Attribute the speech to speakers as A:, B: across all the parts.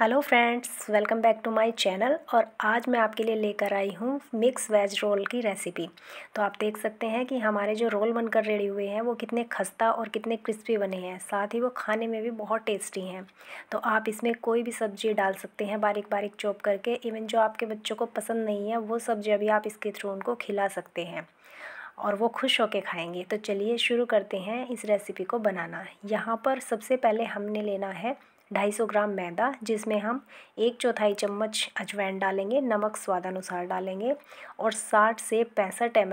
A: hello friends welcome back to my channel और आज मैं आपके लिए लेकर आई हूँ मिक्स वेज रोल की रेसिपी तो आप देख सकते हैं कि हमारे जो रोल बनकर रेडी हुए हैं वो कितने खस्ता और कितने क्रिस्पी बने हैं साथ ही वो खाने में भी बहुत टेस्टी हैं तो आप इसमें कोई भी सब्जी डाल सकते हैं बारीक बारीक चॉप करके इवन जो आपके बच्चों को पसंद नहीं है वो सब्जी अभी आप इसके थ्रू उनको खिला सकते हैं और वो खुश होकर खाएंगे तो चलिए शुरू करते हैं इस रेसिपी को बनाना यहाँ पर सबसे पहले हमने लेना है ढाई सौ ग्राम मैदा जिसमें हम एक चौथाई चम्मच अजवाइन डालेंगे नमक स्वादानुसार डालेंगे और साठ से पैंसठ एम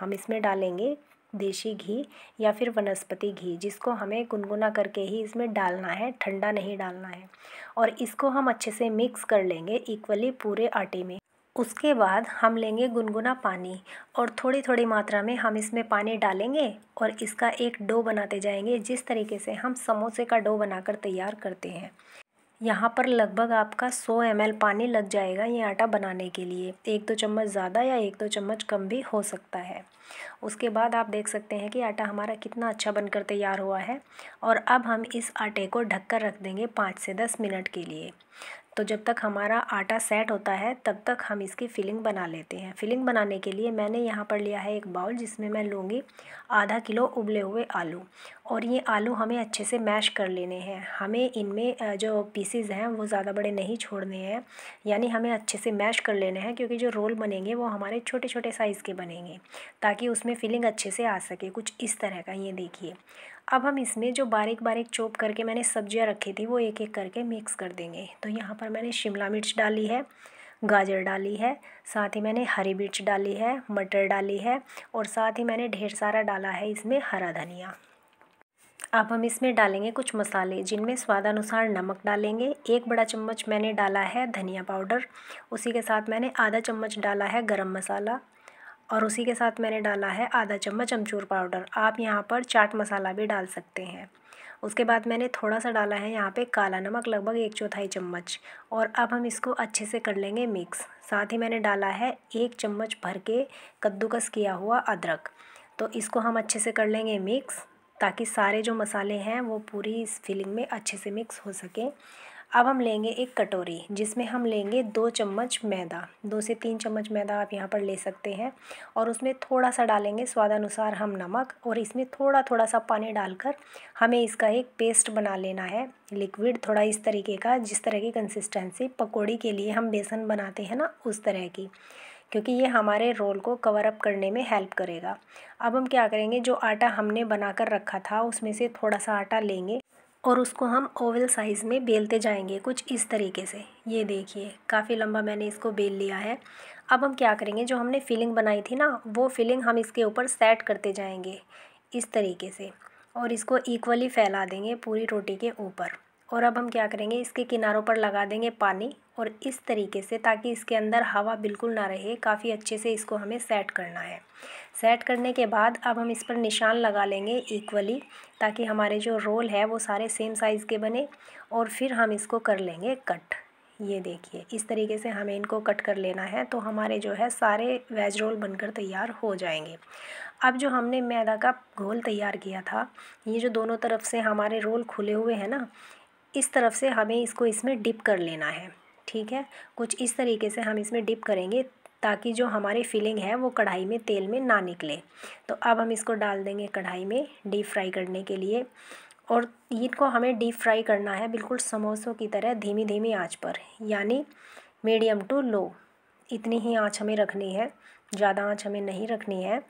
A: हम इसमें डालेंगे देशी घी या फिर वनस्पति घी जिसको हमें गुनगुना करके ही इसमें डालना है ठंडा नहीं डालना है और इसको हम अच्छे से मिक्स कर लेंगे इक्वली पूरे आटे में उसके बाद हम लेंगे गुनगुना पानी और थोड़ी थोड़ी मात्रा में हम इसमें पानी डालेंगे और इसका एक डो बनाते जाएंगे जिस तरीके से हम समोसे का डो बनाकर तैयार करते हैं यहाँ पर लगभग आपका 100 एम पानी लग जाएगा ये आटा बनाने के लिए एक दो चम्मच ज़्यादा या एक दो चम्मच कम भी हो सकता है उसके बाद आप देख सकते हैं कि आटा हमारा कितना अच्छा बनकर तैयार हुआ है और अब हम इस आटे को ढककर रख देंगे पाँच से दस मिनट के लिए तो जब तक हमारा आटा सेट होता है तब तक हम इसकी फिलिंग बना लेते हैं फिलिंग बनाने के लिए मैंने यहाँ पर लिया है एक बाउल जिसमें मैं लूँगी आधा किलो उबले हुए आलू और ये आलू हमें अच्छे से मैश कर लेने हैं हमें इनमें जो पीसीज हैं वो ज़्यादा बड़े नहीं छोड़ने हैं यानी हमें अच्छे से मैश कर लेने हैं क्योंकि जो रोल बनेंगे वो हमारे छोटे छोटे साइज़ के बनेंगे ताकि उसमें फिलिंग अच्छे से आ सके कुछ इस तरह का ये देखिए अब हम इसमें जो बारीक बारीक चोप करके मैंने सब्जियां रखी थी वो एक एक करके मिक्स कर देंगे तो यहाँ पर मैंने शिमला मिर्च डाली है गाजर डाली है साथ ही मैंने हरी मिर्च डाली है मटर डाली है और साथ ही मैंने ढेर सारा डाला है इसमें हरा धनिया अब हम इसमें डालेंगे कुछ मसाले जिनमें स्वादानुसार नमक डालेंगे एक बड़ा चम्मच मैंने डाला है धनिया पाउडर उसी के साथ मैंने आधा चम्मच डाला है गरम मसाला और उसी के साथ मैंने डाला है आधा चम्मच अमचूर पाउडर आप यहाँ पर चाट मसाला भी डाल सकते हैं उसके बाद मैंने थोड़ा सा डाला है यहाँ पे काला नमक लगभग एक चौथाई चम्मच और अब हम इसको अच्छे से कर लेंगे मिक्स साथ ही मैंने डाला है एक चम्मच भर के कद्दूकस किया हुआ अदरक तो इसको हम अच्छे से कर लेंगे मिक्स ताकि सारे जो मसाले हैं वो पूरी इस फिलिंग में अच्छे से मिक्स हो सकें अब हम लेंगे एक कटोरी जिसमें हम लेंगे दो चम्मच मैदा दो से तीन चम्मच मैदा आप यहाँ पर ले सकते हैं और उसमें थोड़ा सा डालेंगे स्वादानुसार हम नमक और इसमें थोड़ा थोड़ा सा पानी डालकर हमें इसका एक पेस्ट बना लेना है लिक्विड थोड़ा इस तरीके का जिस तरह की कंसिस्टेंसी पकौड़ी के लिए हम बेसन बनाते हैं ना उस तरह की क्योंकि ये हमारे रोल को कवर अप करने में हेल्प करेगा अब हम क्या करेंगे जो आटा हमने बना कर रखा था उसमें से थोड़ा सा आटा लेंगे और उसको हम ओवल साइज़ में बेलते जाएंगे कुछ इस तरीके से ये देखिए काफ़ी लंबा मैंने इसको बेल लिया है अब हम क्या करेंगे जो हमने फिलिंग बनाई थी ना वो फिलिंग हम इसके ऊपर सेट करते जाएंगे इस तरीके से और इसको इक्वली फैला देंगे पूरी रोटी के ऊपर और अब हम क्या करेंगे इसके किनारों पर लगा देंगे पानी और इस तरीके से ताकि इसके अंदर हवा बिल्कुल ना रहे काफ़ी अच्छे से इसको हमें सेट करना है सेट करने के बाद अब हम इस पर निशान लगा लेंगे इक्वली ताकि हमारे जो रोल है वो सारे सेम साइज़ के बने और फिर हम इसको कर लेंगे कट ये देखिए इस तरीके से हमें इनको कट कर लेना है तो हमारे जो है सारे वेज रोल बनकर तैयार हो जाएंगे अब जो हमने मैदा का घोल तैयार किया था ये जो दोनों तरफ से हमारे रोल खुले हुए हैं ना इस तरफ से हमें इसको इसमें डिप कर लेना है ठीक है कुछ इस तरीके से हम इसमें डिप करेंगे ताकि जो हमारी फिलिंग है वो कढ़ाई में तेल में ना निकले तो अब हम इसको डाल देंगे कढ़ाई में डीप फ्राई करने के लिए और इनको हमें डीप फ्राई करना है बिल्कुल समोसों की तरह धीमी धीमी आंच पर यानी मीडियम टू लो इतनी ही आंच हमें रखनी है ज़्यादा आंच हमें नहीं रखनी है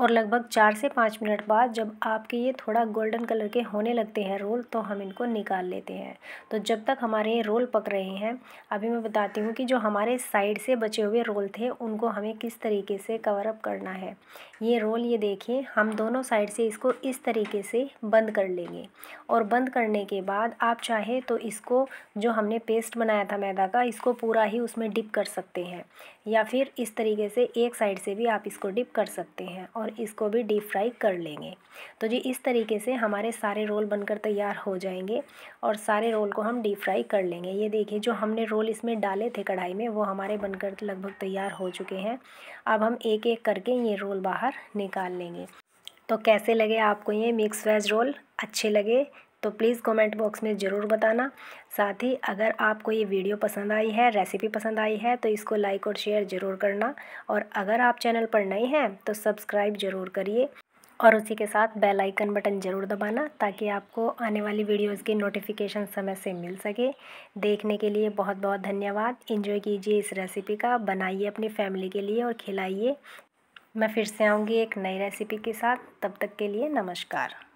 A: और लगभग चार से पाँच मिनट बाद जब आपके ये थोड़ा गोल्डन कलर के होने लगते हैं रोल तो हम इनको निकाल लेते हैं तो जब तक हमारे ये रोल पक रहे हैं अभी मैं बताती हूँ कि जो हमारे साइड से बचे हुए रोल थे उनको हमें किस तरीके से कवर अप करना है ये रोल ये देखिए हम दोनों साइड से इसको इस तरीके से बंद कर लेंगे और बंद करने के बाद आप चाहे तो इसको जो हमने पेस्ट बनाया था मैदा का इसको पूरा ही उसमें डिप कर सकते हैं या फिर इस तरीके से एक साइड से भी आप इसको डिप कर सकते हैं और और इसको भी डीप फ्राई कर लेंगे तो जी इस तरीके से हमारे सारे रोल बनकर तैयार हो जाएंगे और सारे रोल को हम डीप फ्राई कर लेंगे ये देखिए जो हमने रोल इसमें डाले थे कढ़ाई में वो हमारे बनकर लगभग तैयार हो चुके हैं अब हम एक एक करके ये रोल बाहर निकाल लेंगे तो कैसे लगे आपको ये मिक्स वेज रोल अच्छे लगे तो प्लीज़ कमेंट बॉक्स में ज़रूर बताना साथ ही अगर आपको ये वीडियो पसंद आई है रेसिपी पसंद आई है तो इसको लाइक और शेयर ज़रूर करना और अगर आप चैनल पर नए हैं तो सब्सक्राइब ज़रूर करिए और उसी के साथ बेल आइकन बटन ज़रूर दबाना ताकि आपको आने वाली वीडियोस की नोटिफिकेशन समय से मिल सके देखने के लिए बहुत बहुत धन्यवाद इन्जॉय कीजिए इस रेसिपी का बनाइए अपनी फैमिली के लिए और खिलाइए मैं फिर से आऊँगी एक नई रेसिपी के साथ तब तक के लिए नमस्कार